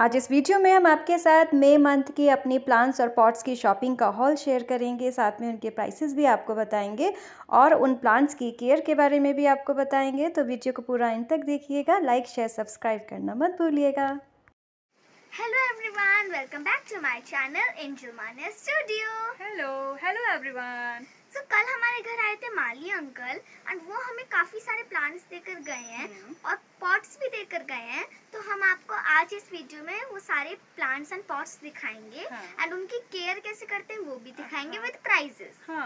आज इस वीडियो में हम आपके साथ मई मंथ की अपनी प्लांट्स और पॉट्स की शॉपिंग का हॉल शेयर करेंगे साथ में उनके प्राइसेस भी आपको बताएंगे और उन प्लांट्स की केयर के बारे में भी आपको बताएंगे तो वीडियो को पूरा इन तक देखिएगा लाइक शेयर सब्सक्राइब करना मत भूलिएगा hello everyone welcome back to my channel Angel Mania Studio hello hello everyone so कल हमारे घर आए थे माली अंकल एंड वो हमें काफ़ी सारे प्लांट्स देकर गए हैं हम्म। और पॉट्स भी देकर गए हैं हम आपको आज इस वीडियो में वो सारे प्लांट्स एंड पॉट्स दिखाएंगे एंड हाँ. उनकी केयर कैसे करते हैं वो भी हाँ। दिखाएंगे विद प्राइजेस हाँ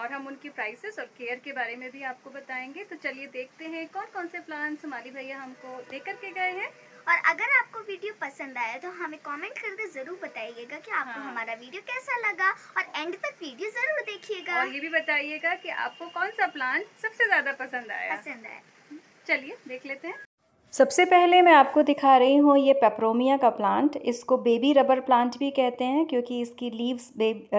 और हम उनकी प्राइसेस और केयर के बारे में भी आपको बताएंगे तो चलिए देखते हैं कौन कौन से प्लांट्स हमारी भैया हमको लेकर के गए हैं और अगर आपको वीडियो पसंद आया तो हमें कमेंट करके जरूर बताइएगा कि आपको हाँ। हमारा वीडियो कैसा लगा और एंड तक वीडियो जरूर देखिएगा और ये भी बताइएगा कि आपको कौन सा प्लांट सबसे ज्यादा पसंद आया पसंद आया चलिए देख लेते हैं सबसे पहले मैं आपको दिखा रही हूँ ये पेप्रोमिया का प्लांट इसको बेबी रबर प्लांट भी कहते हैं क्योंकि इसकी लीव्स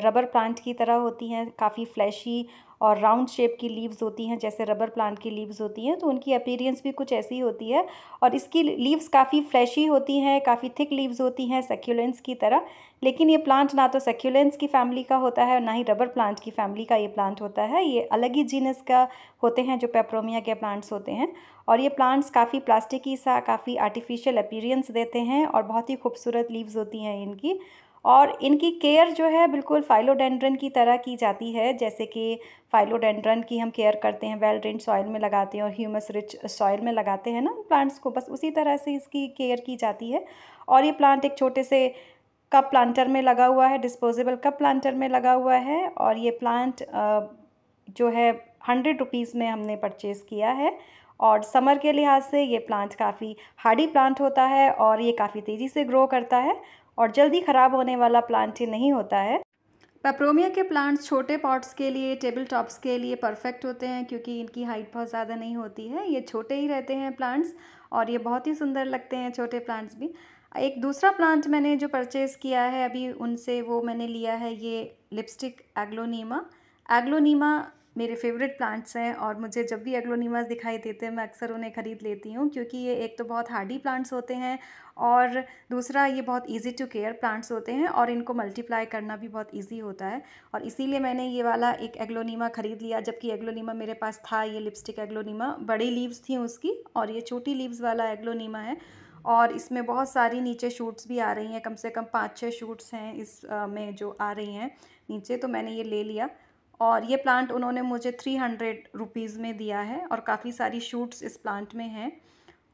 रबर प्लांट की तरह होती हैं काफ़ी फ्लैशी और राउंड शेप की लीव्स होती हैं जैसे रबर प्लांट की लीव्स होती हैं तो उनकी अपीरियंस भी कुछ ऐसी होती है और इसकी लीव्स काफ़ी फ्लैशी होती हैं काफ़ी थिक लीव्स होती हैं सेक्यूलेंस की तरह लेकिन ये प्लांट ना तो सेक्यूलेंस की फैमिली का होता है और ना ही रबर प्लांट की फैमिली का ये प्लांट होता है ये अलग ही जीनस का होते हैं जो पेप्रोमिया के प्लांट्स होते हैं और ये प्लांट्स काफ़ी प्लास्टिकी सा काफ़ी आर्टिफिशियल अपीरियंस देते हैं और बहुत ही खूबसूरत लीव्स होती हैं इनकी और इनकी केयर जो है बिल्कुल फाइलोडेंड्रन की तरह की जाती है जैसे कि फाइलोडेंड्रन की हम केयर करते हैं वेल ड्रेन सॉइल में लगाते हैं और ह्यूमस रिच सॉइल में लगाते हैं ना प्लांट्स को बस उसी तरह से इसकी केयर की जाती है और ये प्लांट एक छोटे से कप प्लांटर में लगा हुआ है डिस्पोजेबल कप प्लांटर में लगा हुआ है और ये प्लांट जो है हंड्रेड रुपीज़ में हमने परचेज़ किया है और समर के लिहाज से ये प्लांट काफ़ी हार्डी प्लांट होता है और ये काफ़ी तेज़ी से ग्रो करता है और जल्दी ख़राब होने वाला प्लांट ही नहीं होता है पेप्रोमिया के प्लांट्स छोटे पॉट्स के लिए टेबल टॉप्स के लिए परफेक्ट होते हैं क्योंकि इनकी हाइट बहुत ज़्यादा नहीं होती है ये छोटे ही रहते हैं प्लांट्स और ये बहुत ही सुंदर लगते हैं छोटे प्लांट्स भी एक दूसरा प्लांट मैंने जो परचेज़ किया है अभी उनसे वो मैंने लिया है ये लिपस्टिक एग्लोनीमा एग्लोनीमा मेरे फेवरेट प्लांट्स हैं और मुझे जब भी एग्लोनीमास दिखाई देते हैं मैं अक्सर उन्हें ख़रीद लेती हूँ क्योंकि ये एक तो बहुत हार्डी प्लांट्स होते हैं और दूसरा ये बहुत इजी टू केयर प्लांट्स होते हैं और इनको मल्टीप्लाई करना भी बहुत इजी होता है और इसीलिए मैंने ये वाला एक एग्लोनीमा ख़रीद लिया जबकि एग्लोनीमा मेरे पास था ये लिपस्टिक एग्लोनीमा बड़ी लीव्स थी उसकी और ये छोटी लीव्स वाला एग्लोनीमा है और इसमें बहुत सारी नीचे शूट्स भी आ रही हैं कम से कम पाँच छः शूट्स हैं इस में जो आ रही हैं नीचे तो मैंने ये ले लिया और ये प्लांट उन्होंने मुझे थ्री हंड्रेड रुपीज़ में दिया है और काफ़ी सारी शूट्स इस प्लांट में हैं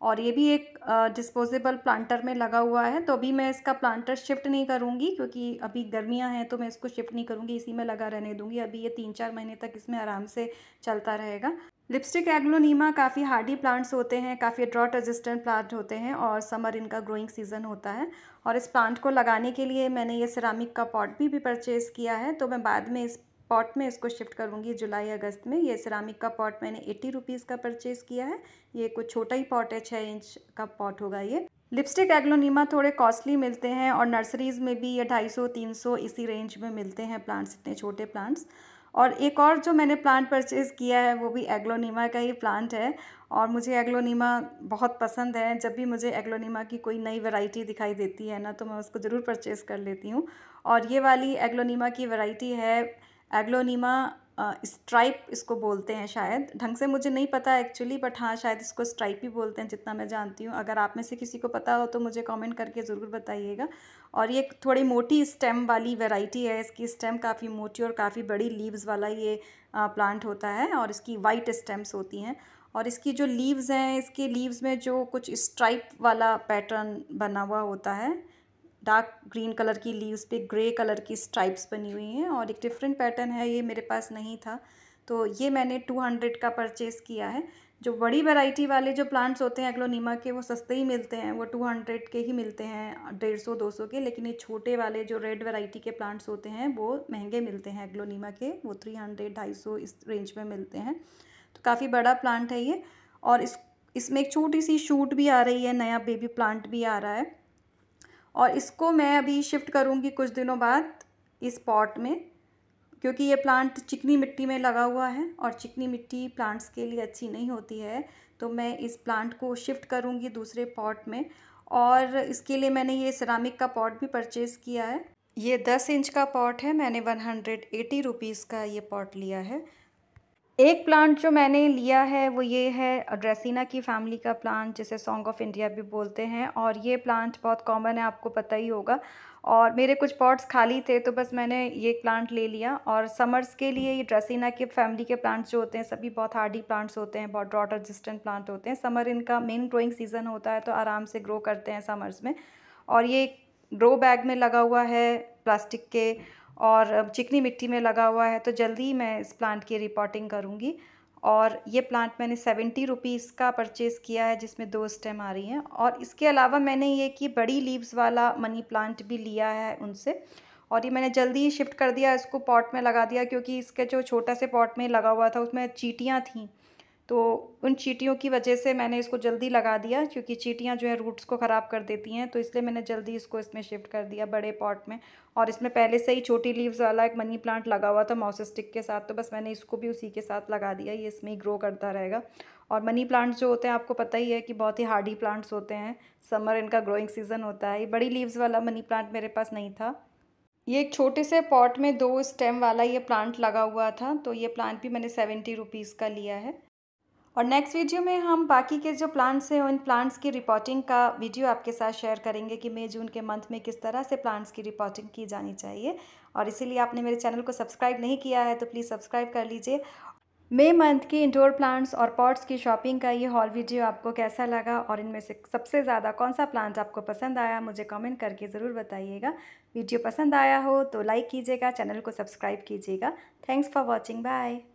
और ये भी एक डिस्पोजेबल प्लांटर में लगा हुआ है तो अभी मैं इसका प्लांटर शिफ्ट नहीं करूँगी क्योंकि अभी गर्मियाँ हैं तो मैं इसको शिफ्ट नहीं करूँगी इसी में लगा रहने दूँगी अभी ये तीन चार महीने तक इसमें आराम से चलता रहेगा लिपस्टिक एग्लोनीमा काफ़ी हार्डी प्लांट्स होते हैं काफ़ी ड्रॉट रेजिस्टेंट प्लांट होते हैं और समर इनका ग्रोइंग सीज़न होता है और इस प्लांट को लगाने के लिए मैंने ये सिरामिक का पॉट भी, भी परचेज़ किया है तो मैं बाद में इस पॉट में इसको शिफ्ट करूँगी जुलाई अगस्त में ये सिरामिक का पॉट मैंने एट्टी रुपीज़ का परचेज़ किया है ये कुछ छोटा ही पॉट है छः इंच का पॉट होगा ये लिपस्टिक एग्लोनीमा थोड़े कॉस्टली मिलते हैं और नर्सरीज़ में भी ये ढाई सौ तीन सौ इसी रेंज में मिलते हैं प्लांट्स इतने छोटे प्लांट्स और एक और जो मैंने प्लांट परचेज़ किया है वो भी एग्लोनीमा का ही प्लांट है और मुझे एग्लोनीमा बहुत पसंद है जब भी मुझे एग्लोनीमा की कोई नई वैरायटी दिखाई देती है ना तो मैं उसको ज़रूर परचेज़ कर लेती हूँ और ये वाली एग्लोनीमा की वैरायटी है एग्लोनीमा स्ट्राइप इसको बोलते हैं शायद ढंग से मुझे नहीं पता एक्चुअली बट हाँ शायद इसको स्ट्राइप ही बोलते हैं जितना मैं जानती हूँ अगर आप में से किसी को पता हो तो मुझे कमेंट करके ज़रूर बताइएगा और ये थोड़ी मोटी स्टेम वाली वैरायटी है इसकी स्टेम काफ़ी मोटी और काफ़ी बड़ी लीव्स वाला ये प्लांट होता है और इसकी वाइट स्टेम्स होती हैं और इसकी जो लीव्स हैं इसके लीव्स में जो कुछ स्ट्राइप वाला पैटर्न बना हुआ होता है डार्क ग्रीन कलर की लीव्स पे ग्रे कलर की स्ट्राइप्स बनी हुई हैं और एक डिफरेंट पैटर्न है ये मेरे पास नहीं था तो ये मैंने टू हंड्रेड का परचेज़ किया है जो बड़ी वैरायटी वाले जो प्लांट्स होते हैं एग्लोनीमा के वो सस्ते ही मिलते हैं वो टू हंड्रेड के ही मिलते हैं डेढ़ सौ दो सौ के लेकिन ये छोटे वाले जो रेड वैरायटी के प्लांट्स होते हैं वो महंगे मिलते हैं एग्लोनीमा के वो थ्री हंड्रेड ढाई सौ इस रेंज में मिलते हैं तो काफ़ी बड़ा प्लांट है ये और इस इसमें एक छोटी सी शूट भी आ रही है नया बेबी प्लांट भी आ रहा है और इसको मैं अभी शिफ्ट करूँगी कुछ दिनों बाद इस पॉट में क्योंकि ये प्लांट चिकनी मिट्टी में लगा हुआ है और चिकनी मिट्टी प्लांट्स के लिए अच्छी नहीं होती है तो मैं इस प्लांट को शिफ्ट करूँगी दूसरे पॉट में और इसके लिए मैंने ये सिरामिक का पॉट भी परचेज़ किया है ये दस इंच का पॉट है मैंने वन हंड्रेड एटी रुपीज़ का ये पॉट लिया है एक प्लांट जो मैंने लिया है वो ये है ड्रेसिना की फैमिली का प्लांट जिसे सॉन्ग ऑफ इंडिया भी बोलते हैं और ये प्लांट बहुत कॉमन है आपको पता ही होगा और मेरे कुछ पॉट्स खाली थे तो बस मैंने ये प्लांट ले लिया और समर्स के लिए ये ड्रेसिना के फैमिली के प्लांट्स जो होते हैं सभी बहुत हार्डी प्लांट्स होते हैं बहुत ड्रॉट रजिस्टेंट प्लांट होते हैं समर इनका मेन ग्रोइंग सीज़न होता है तो आराम से ग्रो करते हैं समर्स में और ये ग्रो बैग में लगा हुआ है प्लास्टिक के और चिकनी मिट्टी में लगा हुआ है तो जल्दी ही मैं इस प्लांट की रिपोर्टिंग करूँगी और ये प्लांट मैंने सेवेंटी रुपीज़ का परचेज़ किया है जिसमें दो स्टेम आ रही हैं और इसके अलावा मैंने ये कि बड़ी लीव्स वाला मनी प्लांट भी लिया है उनसे और ये मैंने जल्दी ही शिफ्ट कर दिया इसको पॉट में लगा दिया क्योंकि इसके जो छोटा से पॉट में लगा हुआ था उसमें चीटियाँ थीं तो उन चीटियों की वजह से मैंने इसको जल्दी लगा दिया क्योंकि चीटियाँ जो है रूट्स को ख़राब कर देती हैं तो इसलिए मैंने जल्दी इसको इसमें शिफ्ट कर दिया बड़े पॉट में और इसमें पहले से ही छोटी लीव्स वाला एक मनी प्लांट लगा हुआ था माउस स्टिक के साथ तो बस मैंने इसको भी उसी के साथ लगा दिया ये इसमें ही ग्रो करता रहेगा और मनी प्लांट्स जो होते हैं आपको पता ही है कि बहुत ही हार्डी प्लांट्स होते हैं समर इनका ग्रोइंग सीज़न होता है ये बड़ी लीव्स वाला मनी प्लांट मेरे पास नहीं था ये एक छोटे से पॉट में दो स्टेम वाला ये प्लांट लगा हुआ था तो ये प्लांट भी मैंने सेवेंटी रुपीज़ का लिया है और नेक्स्ट वीडियो में हम बाकी के जो प्लांट्स हैं उन प्लांट्स की रिपोर्टिंग का वीडियो आपके साथ शेयर करेंगे कि मई जून के मंथ में किस तरह से प्लांट्स की रिपोर्टिंग की जानी चाहिए और इसीलिए आपने मेरे चैनल को सब्सक्राइब नहीं किया है तो प्लीज़ सब्सक्राइब कर लीजिए मई मंथ की इंडोर प्लांट्स और पॉट्स की शॉपिंग का ये हॉल वीडियो आपको कैसा लगा और इनमें से सबसे ज़्यादा कौन सा प्लांट आपको पसंद आया मुझे कमेंट करके ज़रूर बताइएगा वीडियो पसंद आया हो तो लाइक कीजिएगा चैनल को सब्सक्राइब कीजिएगा थैंक्स फॉर वॉचिंग बाय